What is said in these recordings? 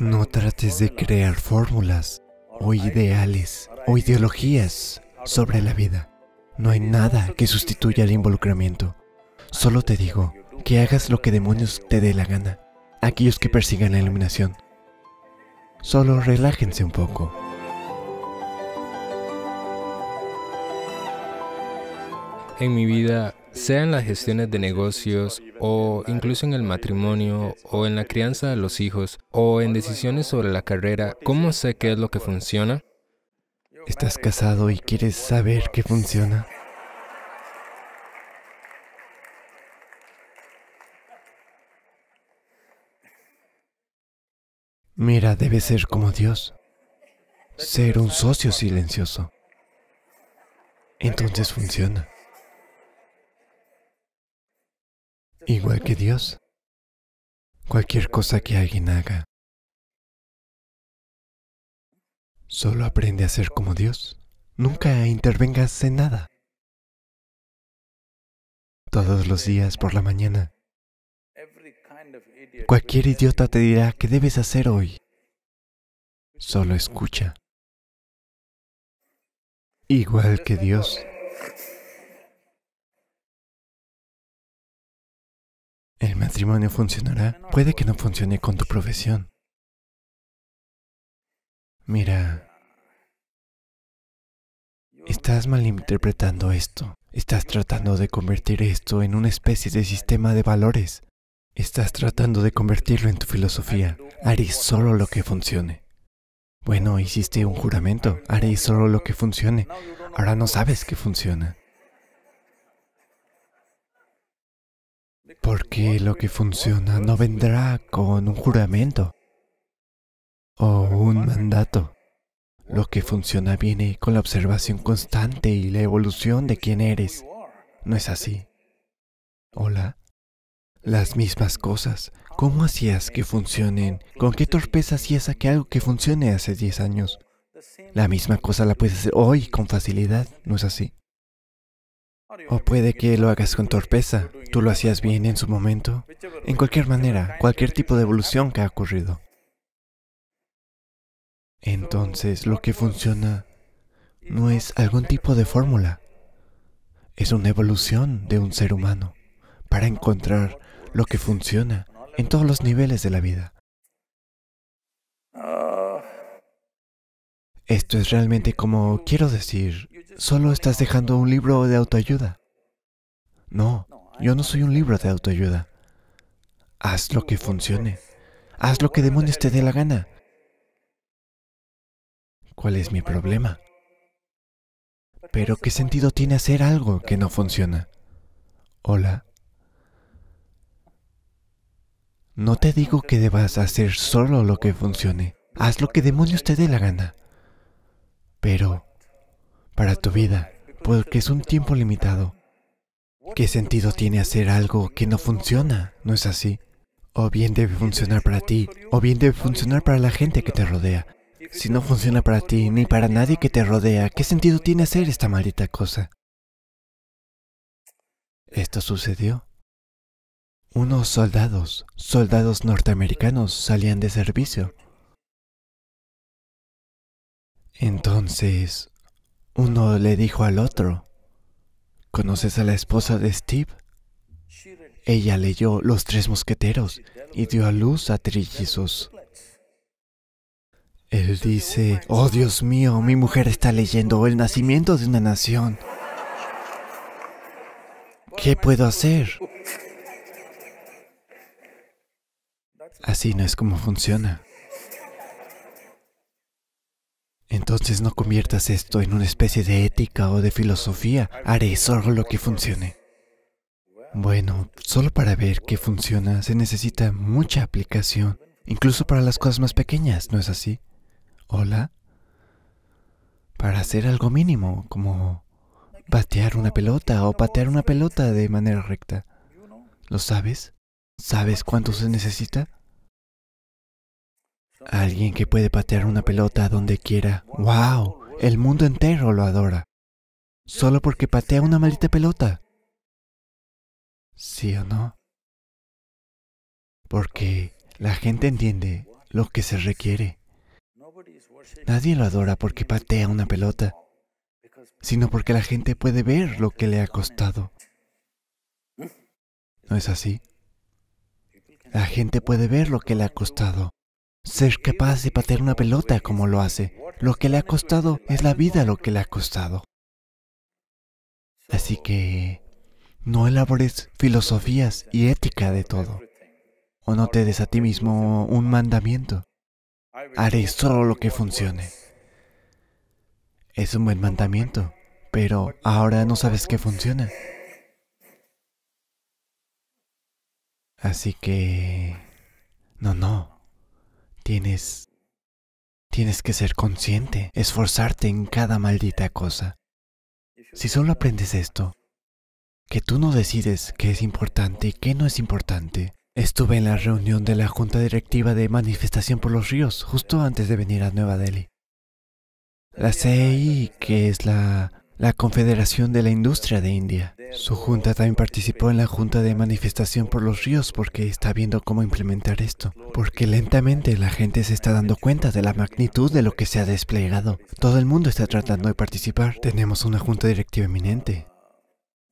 No trates de crear fórmulas o ideales o ideologías sobre la vida. No hay nada que sustituya al involucramiento. Solo te digo que hagas lo que demonios te dé la gana. Aquellos que persigan la iluminación. Solo relájense un poco. En mi vida sea en las gestiones de negocios o incluso en el matrimonio o en la crianza de los hijos o en decisiones sobre la carrera, ¿cómo sé qué es lo que funciona? Estás casado y quieres saber qué funciona. Mira, debe ser como Dios, ser un socio silencioso. Entonces funciona. Igual que Dios, cualquier cosa que alguien haga, solo aprende a ser como Dios. Nunca intervengas en nada. Todos los días por la mañana, cualquier idiota te dirá qué debes hacer hoy. Solo escucha. Igual que Dios. funcionará, puede que no funcione con tu profesión. Mira, estás malinterpretando esto. Estás tratando de convertir esto en una especie de sistema de valores. Estás tratando de convertirlo en tu filosofía. Haré solo lo que funcione. Bueno, hiciste un juramento. Haré solo lo que funcione. Ahora no sabes que funciona. porque lo que funciona no vendrá con un juramento o un mandato. Lo que funciona viene con la observación constante y la evolución de quién eres. ¿No es así? Hola. Las mismas cosas. ¿Cómo hacías que funcionen? ¿Con qué torpeza hacías a que algo que funcione hace 10 años? La misma cosa la puedes hacer hoy con facilidad, ¿no es así? O puede que lo hagas con torpeza, Tú lo hacías bien en su momento. En cualquier manera, cualquier tipo de evolución que ha ocurrido. Entonces, lo que funciona no es algún tipo de fórmula. Es una evolución de un ser humano para encontrar lo que funciona en todos los niveles de la vida. Esto es realmente como, quiero decir, solo estás dejando un libro de autoayuda. No, yo no soy un libro de autoayuda. Haz lo que funcione. Haz lo que demonios te dé la gana. ¿Cuál es mi problema? Pero ¿qué sentido tiene hacer algo que no funciona? Hola. No te digo que debas hacer solo lo que funcione. Haz lo que demonios te dé la gana. Pero, para tu vida, porque es un tiempo limitado, ¿Qué sentido tiene hacer algo que no funciona? ¿No es así? O bien debe funcionar para ti, o bien debe funcionar para la gente que te rodea. Si no funciona para ti ni para nadie que te rodea, ¿qué sentido tiene hacer esta maldita cosa? Esto sucedió. Unos soldados, soldados norteamericanos, salían de servicio. Entonces, uno le dijo al otro, ¿Conoces a la esposa de Steve? Ella leyó Los Tres Mosqueteros y dio a luz a trillizos. Él dice, oh Dios mío, mi mujer está leyendo el nacimiento de una nación. ¿Qué puedo hacer? Así no es como funciona. Entonces no conviertas esto en una especie de ética o de filosofía. Haré solo lo que funcione. Bueno, solo para ver que funciona se necesita mucha aplicación, incluso para las cosas más pequeñas, ¿no es así? Hola. Para hacer algo mínimo, como patear una pelota o patear una pelota de manera recta. ¿Lo sabes? ¿Sabes cuánto se necesita? Alguien que puede patear una pelota donde quiera. ¡Wow! El mundo entero lo adora. Solo porque patea una maldita pelota. ¿Sí o no? Porque la gente entiende lo que se requiere. Nadie lo adora porque patea una pelota, sino porque la gente puede ver lo que le ha costado. ¿No es así? La gente puede ver lo que le ha costado ser capaz de patear una pelota como lo hace. Lo que le ha costado es la vida lo que le ha costado. Así que no elabores filosofías y ética de todo. O no te des a ti mismo un mandamiento. Haré solo lo que funcione. Es un buen mandamiento, pero ahora no sabes que funciona. Así que... No, no. Tienes... Tienes que ser consciente, esforzarte en cada maldita cosa. Si solo aprendes esto, que tú no decides qué es importante y qué no es importante. Estuve en la reunión de la Junta Directiva de Manifestación por los Ríos justo antes de venir a Nueva Delhi. La CEI, que es la la Confederación de la Industria de India. Su junta también participó en la junta de manifestación por los ríos porque está viendo cómo implementar esto. Porque lentamente la gente se está dando cuenta de la magnitud de lo que se ha desplegado. Todo el mundo está tratando de participar. Tenemos una junta directiva eminente.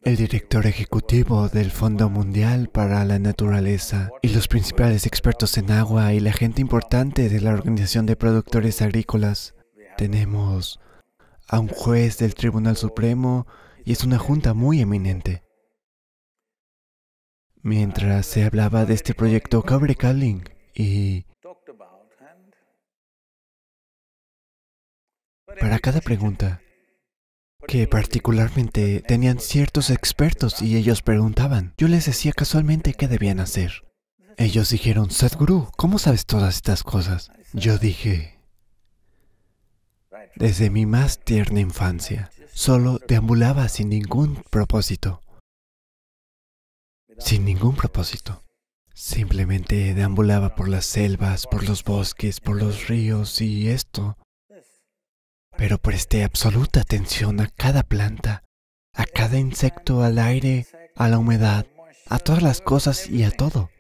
El director ejecutivo del Fondo Mundial para la Naturaleza y los principales expertos en agua y la gente importante de la Organización de Productores Agrícolas. Tenemos a un juez del Tribunal Supremo y es una junta muy eminente. Mientras se hablaba de este proyecto Cabre Calling y para cada pregunta, que particularmente tenían ciertos expertos y ellos preguntaban, yo les decía casualmente qué debían hacer. Ellos dijeron, Sadhguru, ¿cómo sabes todas estas cosas? Yo dije, desde mi más tierna infancia, solo deambulaba sin ningún propósito. Sin ningún propósito. Simplemente deambulaba por las selvas, por los bosques, por los ríos y esto. Pero presté absoluta atención a cada planta, a cada insecto, al aire, a la humedad, a todas las cosas y a todo.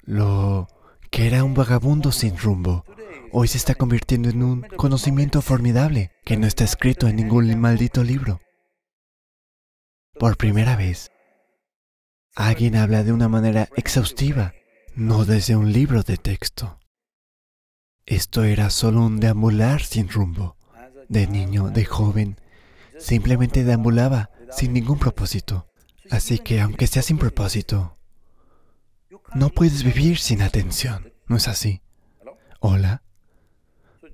Lo que era un vagabundo sin rumbo, hoy se está convirtiendo en un conocimiento formidable que no está escrito en ningún maldito libro. Por primera vez, alguien habla de una manera exhaustiva, no desde un libro de texto. Esto era solo un deambular sin rumbo. De niño, de joven, simplemente deambulaba sin ningún propósito. Así que aunque sea sin propósito, no puedes vivir sin atención, ¿no es así? Hola,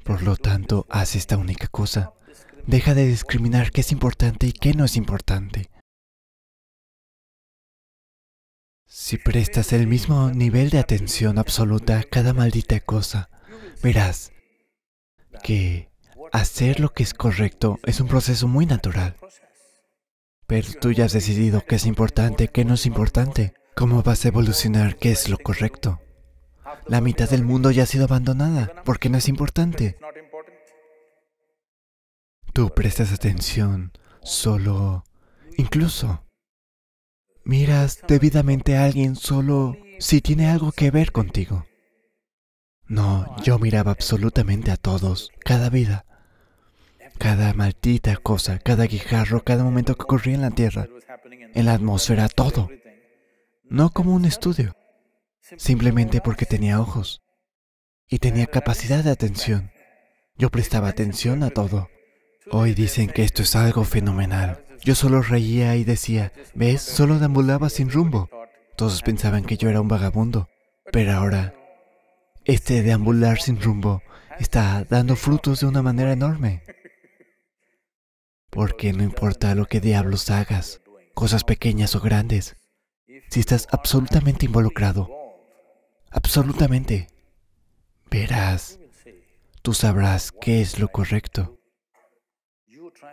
por lo tanto, haz esta única cosa. Deja de discriminar qué es importante y qué no es importante. Si prestas el mismo nivel de atención absoluta a cada maldita cosa, verás que hacer lo que es correcto es un proceso muy natural. Pero tú ya has decidido qué es importante, qué no es importante. ¿Cómo vas a evolucionar qué es lo correcto? La mitad del mundo ya ha sido abandonada. porque no es importante? Tú prestas atención, solo... Incluso... Miras debidamente a alguien solo si tiene algo que ver contigo. No, yo miraba absolutamente a todos, cada vida, cada maldita cosa, cada guijarro, cada momento que ocurría en la Tierra, en la atmósfera, todo. No como un estudio simplemente porque tenía ojos y tenía capacidad de atención. Yo prestaba atención a todo. Hoy dicen que esto es algo fenomenal. Yo solo reía y decía, ¿ves? Solo deambulaba sin rumbo. Todos pensaban que yo era un vagabundo. Pero ahora, este deambular sin rumbo está dando frutos de una manera enorme. Porque no importa lo que diablos hagas, cosas pequeñas o grandes, si estás absolutamente involucrado, Absolutamente. Verás, tú sabrás qué es lo correcto.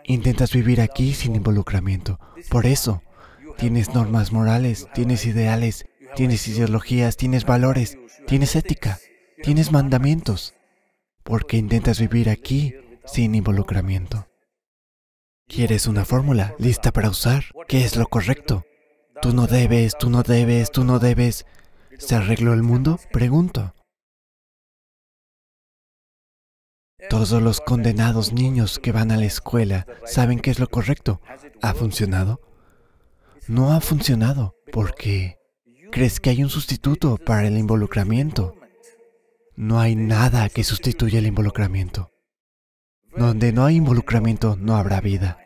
Intentas vivir aquí sin involucramiento. Por eso, tienes normas morales, tienes ideales, tienes ideologías, tienes valores, tienes ética, tienes mandamientos. Porque intentas vivir aquí sin involucramiento. Quieres una fórmula lista para usar. ¿Qué es lo correcto? Tú no debes, tú no debes, tú no debes. ¿Se arregló el mundo? Pregunto. Todos los condenados niños que van a la escuela saben que es lo correcto. ¿Ha funcionado? No ha funcionado porque crees que hay un sustituto para el involucramiento. No hay nada que sustituya el involucramiento. Donde no hay involucramiento no habrá vida.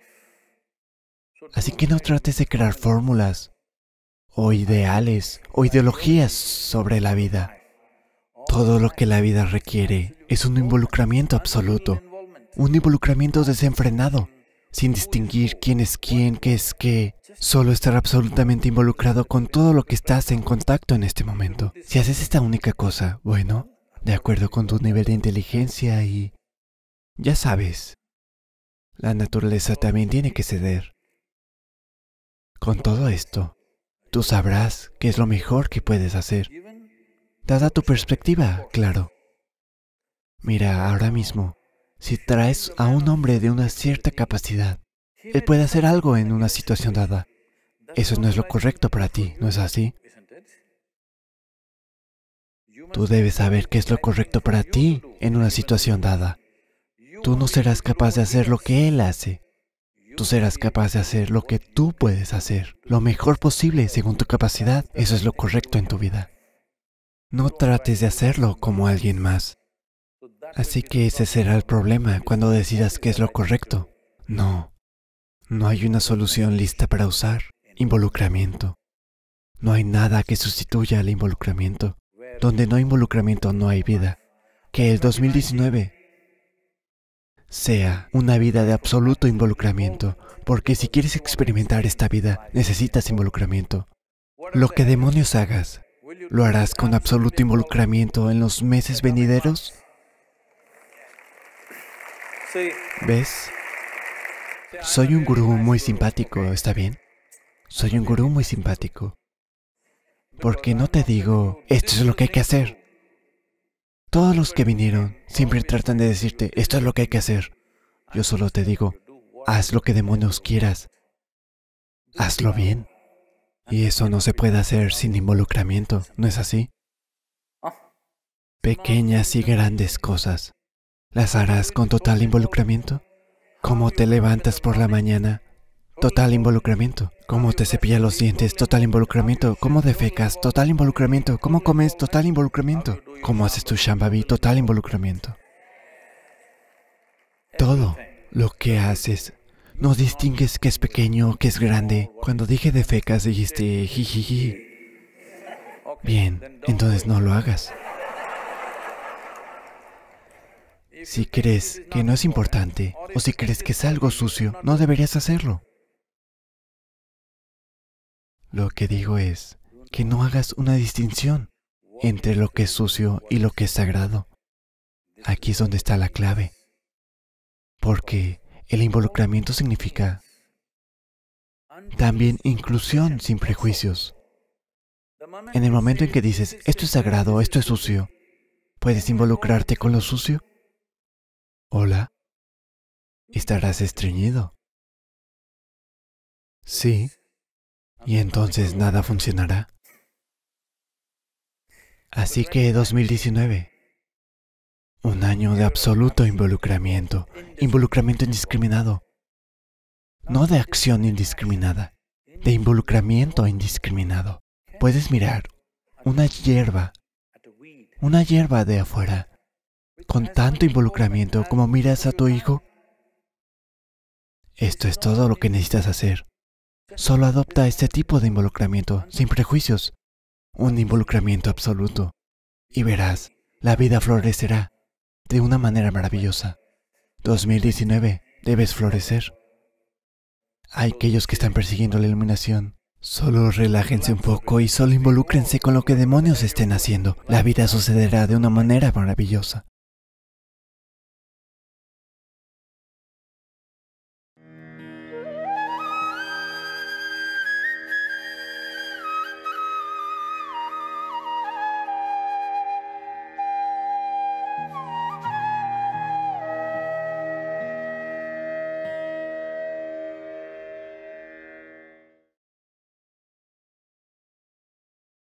Así que no trates de crear fórmulas o ideales o ideologías sobre la vida. Todo lo que la vida requiere es un involucramiento absoluto, un involucramiento desenfrenado, sin distinguir quién es quién, qué es qué, solo estar absolutamente involucrado con todo lo que estás en contacto en este momento. Si haces esta única cosa, bueno, de acuerdo con tu nivel de inteligencia y... ya sabes, la naturaleza también tiene que ceder. Con todo esto, Tú sabrás qué es lo mejor que puedes hacer, dada tu perspectiva, claro. Mira, ahora mismo, si traes a un hombre de una cierta capacidad, él puede hacer algo en una situación dada. Eso no es lo correcto para ti, ¿no es así? Tú debes saber qué es lo correcto para ti en una situación dada. Tú no serás capaz de hacer lo que él hace, Tú serás capaz de hacer lo que tú puedes hacer, lo mejor posible según tu capacidad. Eso es lo correcto en tu vida. No trates de hacerlo como alguien más. Así que ese será el problema cuando decidas qué es lo correcto. No, no hay una solución lista para usar. Involucramiento. No hay nada que sustituya al involucramiento. Donde no hay involucramiento no hay vida. Que el 2019 sea una vida de absoluto involucramiento, porque si quieres experimentar esta vida, necesitas involucramiento. Lo que demonios hagas, ¿lo harás con absoluto involucramiento en los meses venideros? ¿Ves? Soy un gurú muy simpático, ¿está bien? Soy un gurú muy simpático. Porque no te digo, esto es lo que hay que hacer. Todos los que vinieron siempre tratan de decirte, esto es lo que hay que hacer. Yo solo te digo, haz lo que demonios quieras. Hazlo bien. Y eso no se puede hacer sin involucramiento, ¿no es así? Pequeñas y grandes cosas. ¿Las harás con total involucramiento? ¿Cómo te levantas por la mañana? Total involucramiento. ¿Cómo te cepillas los dientes? Total involucramiento. ¿Cómo defecas? Total involucramiento. ¿Cómo comes? Total involucramiento. ¿Cómo haces tu Shambhavi? Total involucramiento. Todo lo que haces. No distingues que es pequeño, que es grande. Cuando dije defecas dijiste jiji. Bien, entonces no lo hagas. Si crees que no es importante o si crees que es algo sucio, no deberías hacerlo. Lo que digo es que no hagas una distinción entre lo que es sucio y lo que es sagrado. Aquí es donde está la clave. Porque el involucramiento significa también inclusión sin prejuicios. En el momento en que dices, esto es sagrado, esto es sucio, ¿puedes involucrarte con lo sucio? Hola, estarás estreñido. Sí, y entonces nada funcionará. Así que 2019, un año de absoluto involucramiento, involucramiento indiscriminado, no de acción indiscriminada, de involucramiento indiscriminado. Puedes mirar una hierba, una hierba de afuera, con tanto involucramiento como miras a tu hijo. Esto es todo lo que necesitas hacer solo adopta este tipo de involucramiento, sin prejuicios, un involucramiento absoluto. Y verás, la vida florecerá de una manera maravillosa. 2019, debes florecer. Hay aquellos que están persiguiendo la iluminación, solo relájense un poco y solo involúcrense con lo que demonios estén haciendo. La vida sucederá de una manera maravillosa.